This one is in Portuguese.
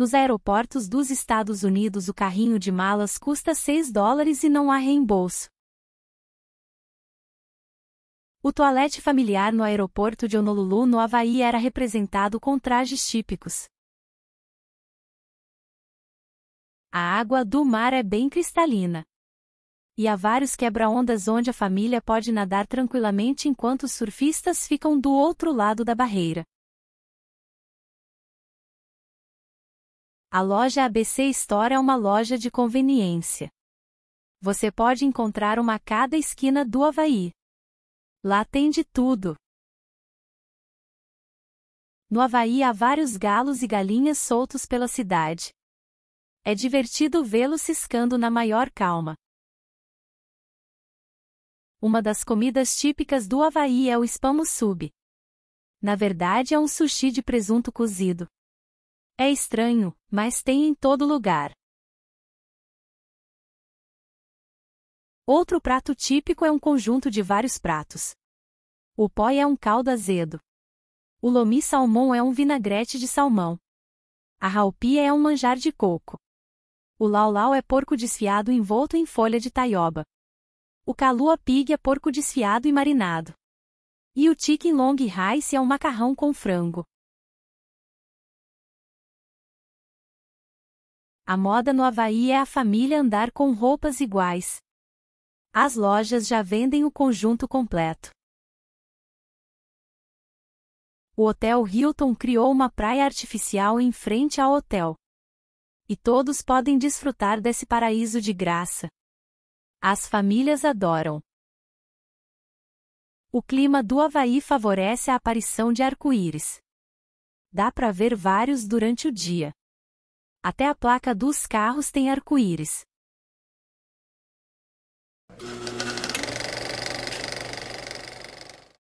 Nos aeroportos dos Estados Unidos o carrinho de malas custa 6 dólares e não há reembolso. O toalete familiar no aeroporto de Honolulu no Havaí era representado com trajes típicos. A água do mar é bem cristalina. E há vários quebra-ondas onde a família pode nadar tranquilamente enquanto os surfistas ficam do outro lado da barreira. A loja ABC Store é uma loja de conveniência. Você pode encontrar uma a cada esquina do Havaí. Lá tem de tudo. No Havaí há vários galos e galinhas soltos pela cidade. É divertido vê-los ciscando na maior calma. Uma das comidas típicas do Havaí é o spam sub. Na verdade, é um sushi de presunto cozido. É estranho, mas tem em todo lugar. Outro prato típico é um conjunto de vários pratos. O pó é um caldo azedo. O lomi salmão é um vinagrete de salmão. A raupia é um manjar de coco. O laulau é porco desfiado envolto em folha de taioba. O calua pig é porco desfiado e marinado. E o chicken long rice é um macarrão com frango. A moda no Havaí é a família andar com roupas iguais. As lojas já vendem o conjunto completo. O Hotel Hilton criou uma praia artificial em frente ao hotel. E todos podem desfrutar desse paraíso de graça. As famílias adoram. O clima do Havaí favorece a aparição de arco-íris. Dá para ver vários durante o dia. Até a placa dos carros tem arco-íris.